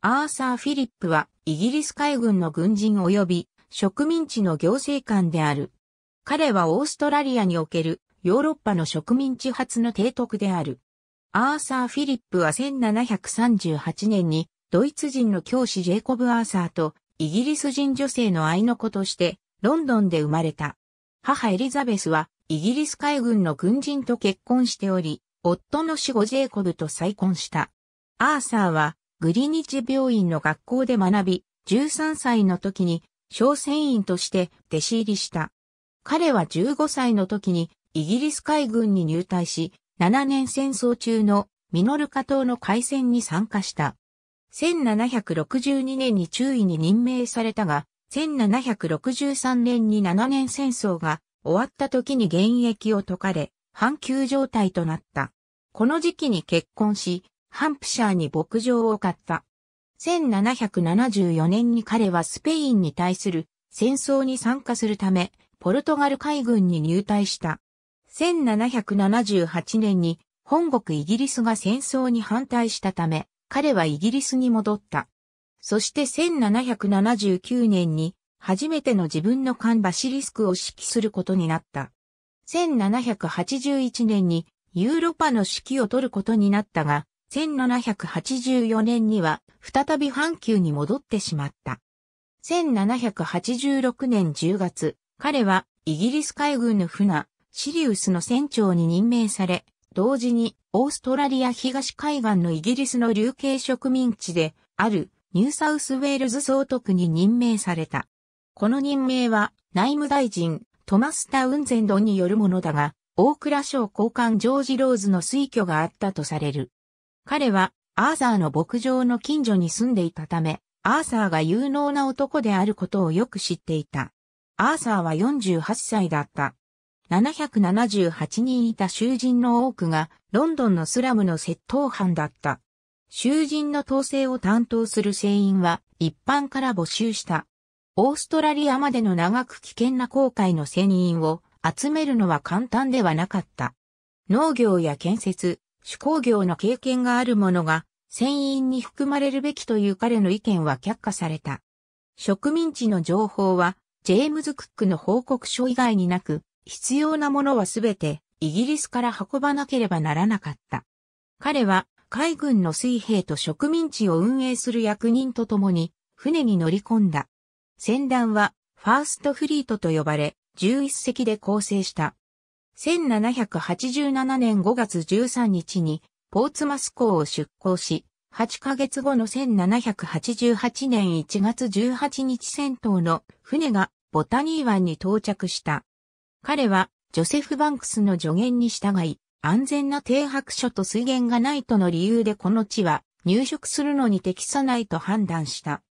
アーサー・フィリップはイギリス海軍の軍人及び植民地の行政官である。彼はオーストラリアにおけるヨーロッパの植民地初の提督である。アーサー・フィリップは1738年にドイツ人の教師ジェイコブ・アーサーとイギリス人女性の愛の子としてロンドンで生まれた。母エリザベスはイギリス海軍の軍人と結婚しており、夫の死後ジェイコブと再婚した。アーサーはグリニチ病院の学校で学び、13歳の時に小船員として弟子入りした。彼は15歳の時にイギリス海軍に入隊し、7年戦争中のミノルカ島の海戦に参加した。1762年に中尉に任命されたが、1763年に7年戦争が終わった時に現役を解かれ、半休状態となった。この時期に結婚し、ハンプシャーに牧場を買った。1774年に彼はスペインに対する戦争に参加するため、ポルトガル海軍に入隊した。1778年に本国イギリスが戦争に反対したため、彼はイギリスに戻った。そして1779年に初めての自分の艦バシリスクを指揮することになった。1781年にユーロパの指揮を取ることになったが、1784年には再び阪急に戻ってしまった。1786年10月、彼はイギリス海軍の船、シリウスの船長に任命され、同時にオーストラリア東海岸のイギリスの流刑植民地であるニューサウスウェールズ総督に任命された。この任命は内務大臣トマス・タウンゼンドによるものだが、大倉省交換ジョージ・ローズの推挙があったとされる。彼はアーサーの牧場の近所に住んでいたため、アーサーが有能な男であることをよく知っていた。アーサーは48歳だった。778人いた囚人の多くがロンドンのスラムの窃盗犯だった。囚人の統制を担当する船員は一般から募集した。オーストラリアまでの長く危険な航海の船員を集めるのは簡単ではなかった。農業や建設、手工業の経験がある者が、船員に含まれるべきという彼の意見は却下された。植民地の情報は、ジェームズ・クックの報告書以外になく、必要なものはすべてイギリスから運ばなければならなかった。彼は海軍の水兵と植民地を運営する役人と共に船に乗り込んだ。船団はファーストフリートと呼ばれ、11隻で構成した。1787年5月13日にポーツマス港を出港し、8ヶ月後の1788年1月18日戦闘の船がボタニー湾に到着した。彼はジョセフ・バンクスの助言に従い、安全な停泊所と水源がないとの理由でこの地は入植するのに適さないと判断した。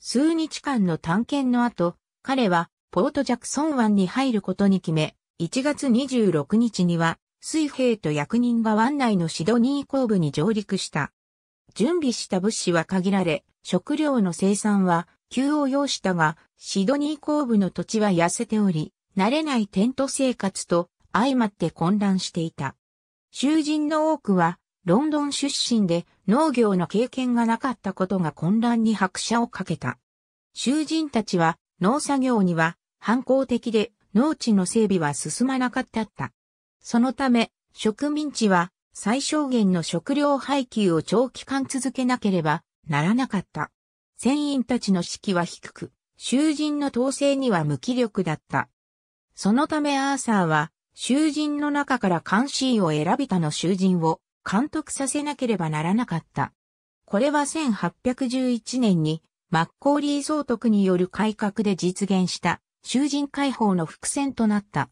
数日間の探検の後、彼はポートジャクソン湾に入ることに決め、1月26日には、水兵と役人が湾内のシドニー後部に上陸した。準備した物資は限られ、食料の生産は急を要したが、シドニー後部の土地は痩せており、慣れないテント生活と相まって混乱していた。囚人の多くは、ロンドン出身で農業の経験がなかったことが混乱に拍車をかけた。囚人たちは農作業には反抗的で農地の整備は進まなかった。そのため、植民地は最小限の食料配給を長期間続けなければならなかった。船員たちの士気は低く、囚人の統制には無気力だった。そのためアーサーは、囚人の中から監視医を選びたの囚人を監督させなければならなかった。これは1811年にマッコーリー総督による改革で実現した囚人解放の伏線となった。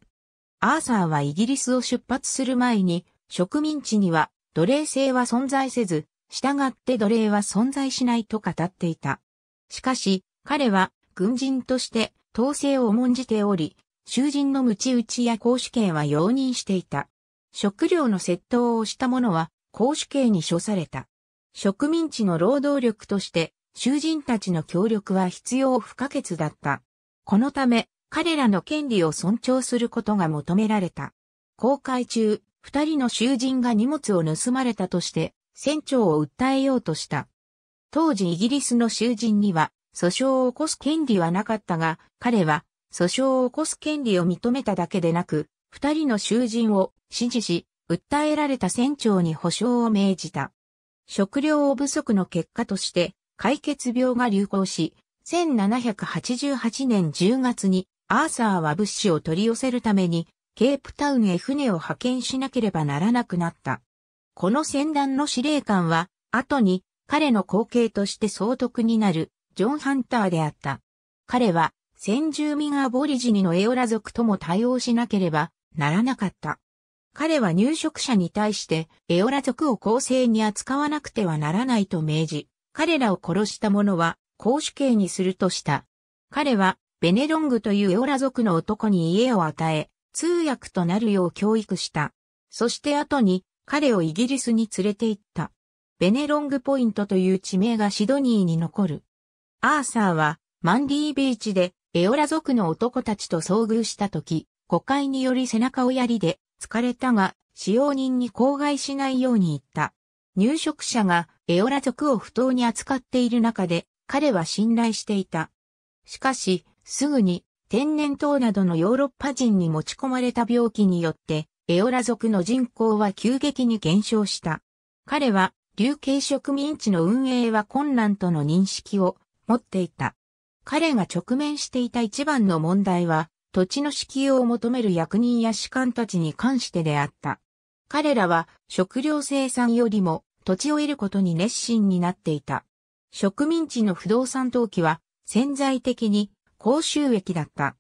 アーサーはイギリスを出発する前に、植民地には奴隷制は存在せず、従って奴隷は存在しないと語っていた。しかし、彼は軍人として統制を重んじており、囚人の鞭打ちや公主刑は容認していた。食料の窃盗をした者は公主刑に処された。植民地の労働力として囚人たちの協力は必要不可欠だった。このため、彼らの権利を尊重することが求められた。公開中、二人の囚人が荷物を盗まれたとして、船長を訴えようとした。当時イギリスの囚人には、訴訟を起こす権利はなかったが、彼は、訴訟を起こす権利を認めただけでなく、二人の囚人を支持し、訴えられた船長に保証を命じた。食料不足の結果として、解決病が流行し、1788年10月にアーサーは物資を取り寄せるためにケープタウンへ船を派遣しなければならなくなった。この船団の司令官は、後に彼の後継として総督になるジョン・ハンターであった。彼は先住民アボリジニのエオラ族とも対応しなければならなかった。彼は入植者に対してエオラ族を公正に扱わなくてはならないと命じ、彼らを殺した者は公主刑にするとした。彼は、ベネロングというエオラ族の男に家を与え、通訳となるよう教育した。そして後に、彼をイギリスに連れて行った。ベネロングポイントという地名がシドニーに残る。アーサーは、マンディービーチで、エオラ族の男たちと遭遇した時、誤解により背中を槍で、疲れたが、使用人に口外しないように言った。入植者がエオラ族を不当に扱っている中で、彼は信頼していた。しかし、すぐに天然痘などのヨーロッパ人に持ち込まれた病気によって、エオラ族の人口は急激に減少した。彼は、流刑植民地の運営は困難との認識を持っていた。彼が直面していた一番の問題は、土地の支給を求める役人や士官たちに関してであった。彼らは食料生産よりも土地を得ることに熱心になっていた。植民地の不動産投機は潜在的に高収益だった。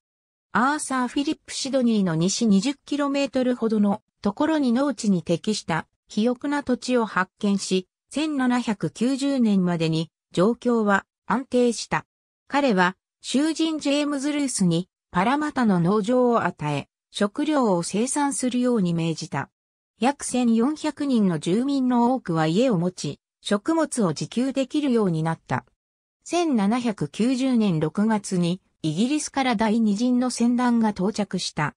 アーサー・フィリップ・シドニーの西 20km ほどのところに農地に適した肥沃な土地を発見し、1790年までに状況は安定した。彼は囚人ジェームズ・ルースにパラマタの農場を与え、食料を生産するように命じた。約1400人の住民の多くは家を持ち、食物を自給できるようになった。1790年6月にイギリスから第二陣の船団が到着した。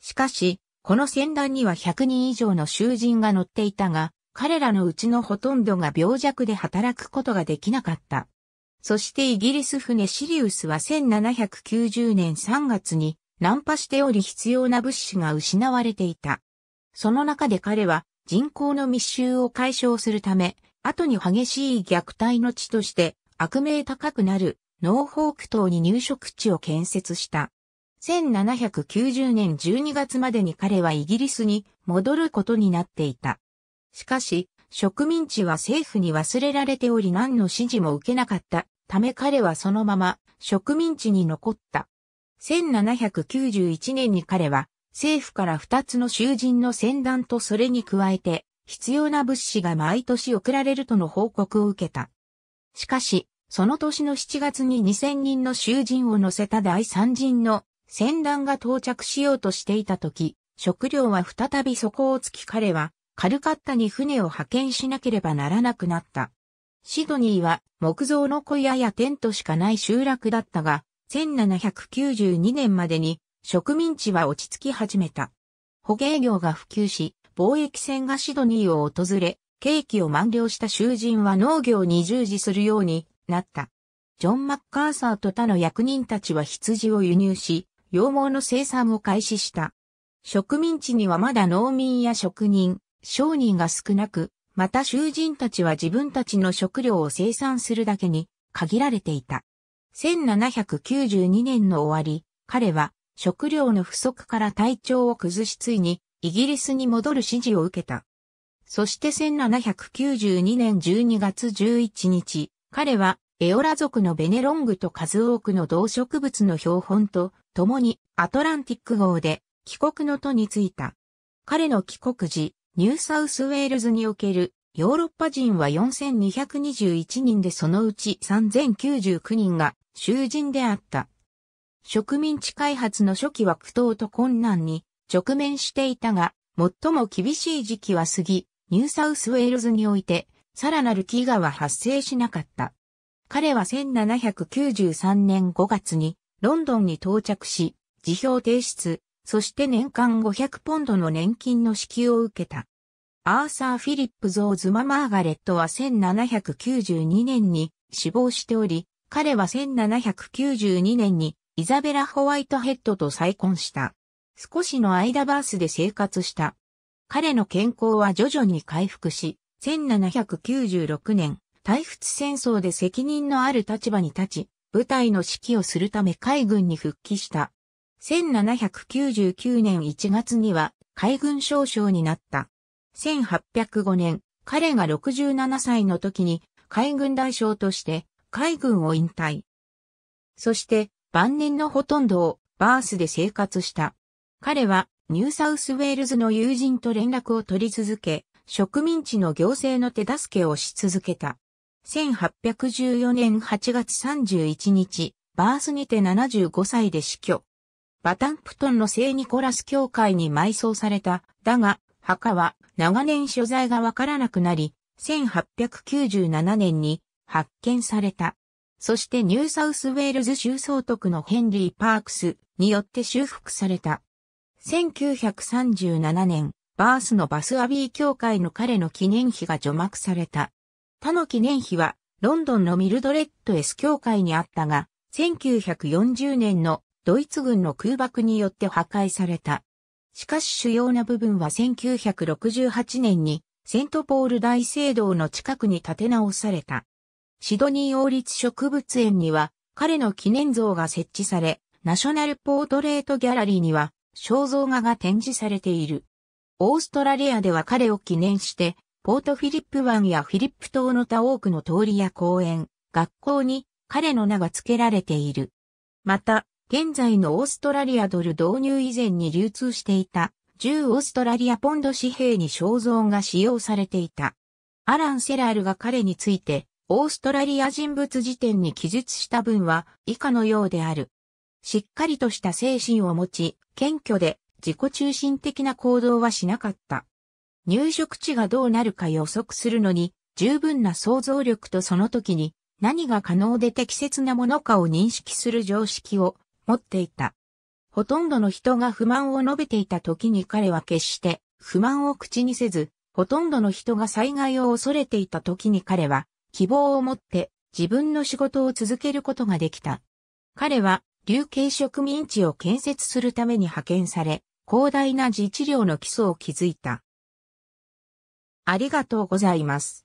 しかし、この船団には100人以上の囚人が乗っていたが、彼らのうちのほとんどが病弱で働くことができなかった。そしてイギリス船シリウスは1790年3月に難破しており必要な物資が失われていた。その中で彼は人口の密集を解消するため、後に激しい虐待の地として悪名高くなるノーホーク島に入植地を建設した。1790年12月までに彼はイギリスに戻ることになっていた。しかし、植民地は政府に忘れられており何の指示も受けなかったため彼はそのまま植民地に残った。1791年に彼は政府から2つの囚人の戦団とそれに加えて必要な物資が毎年送られるとの報告を受けた。しかし、その年の7月に2000人の囚人を乗せた第3陣の船団が到着しようとしていた時、食料は再び底をつき彼は、カルカッタに船を派遣しなければならなくなった。シドニーは木造の小屋やテントしかない集落だったが、1792年までに植民地は落ち着き始めた。捕鯨業が普及し、貿易船がシドニーを訪れ、刑期を満了した囚人は農業に従事するようになった。ジョン・マッカーサーと他の役人たちは羊を輸入し、羊毛の生産を開始した。植民地にはまだ農民や職人、商人が少なく、また囚人たちは自分たちの食料を生産するだけに限られていた。1792年の終わり、彼は食料の不足から体調を崩しついにイギリスに戻る指示を受けた。そして1792年12月11日、彼はエオラ族のベネロングと数多くの動植物の標本と共にアトランティック号で帰国の途に着いた。彼の帰国時、ニューサウスウェールズにおけるヨーロッパ人は4221人でそのうち3099人が囚人であった。植民地開発の初期は苦闘と困難に直面していたが、最も厳しい時期は過ぎ、ニューサウスウェールズにおいて、さらなる飢餓は発生しなかった。彼は1793年5月にロンドンに到着し、辞表提出、そして年間500ポンドの年金の支給を受けた。アーサー・フィリップ・ゾーズマ・マーガレットは1792年に死亡しており、彼は1792年にイザベラ・ホワイトヘッドと再婚した。少しの間バースで生活した。彼の健康は徐々に回復し、1796年、退仏戦争で責任のある立場に立ち、部隊の指揮をするため海軍に復帰した。1799年1月には海軍少将になった。1805年、彼が67歳の時に海軍大将として海軍を引退。そして晩年のほとんどをバースで生活した。彼はニューサウスウェールズの友人と連絡を取り続け、植民地の行政の手助けをし続けた。1814年8月31日、バースにて75歳で死去。バタンプトンの聖ニコラス教会に埋葬された。だが、墓は長年所在がわからなくなり、1897年に発見された。そしてニューサウスウェールズ州総督のヘンリー・パークスによって修復された。1937年、バースのバスアビー協会の彼の記念碑が除幕された。他の記念碑は、ロンドンのミルドレッド S 協会にあったが、1940年のドイツ軍の空爆によって破壊された。しかし主要な部分は1968年にセントポール大聖堂の近くに建て直された。シドニー王立植物園には彼の記念像が設置され、ナショナルポートレートギャラリーには肖像画が展示されている。オーストラリアでは彼を記念して、ポートフィリップ湾やフィリップ島の他多くの通りや公園、学校に彼の名が付けられている。また、現在のオーストラリアドル導入以前に流通していた10オーストラリアポンド紙幣に肖像が使用されていた。アラン・セラールが彼について、オーストラリア人物辞典に記述した文は以下のようである。しっかりとした精神を持ち、謙虚で自己中心的な行動はしなかった。入植地がどうなるか予測するのに、十分な想像力とその時に何が可能で適切なものかを認識する常識を持っていた。ほとんどの人が不満を述べていた時に彼は決して不満を口にせず、ほとんどの人が災害を恐れていた時に彼は希望を持って自分の仕事を続けることができた。彼は琉球植民地を建設するために派遣され、広大な自治領の基礎を築いた。ありがとうございます。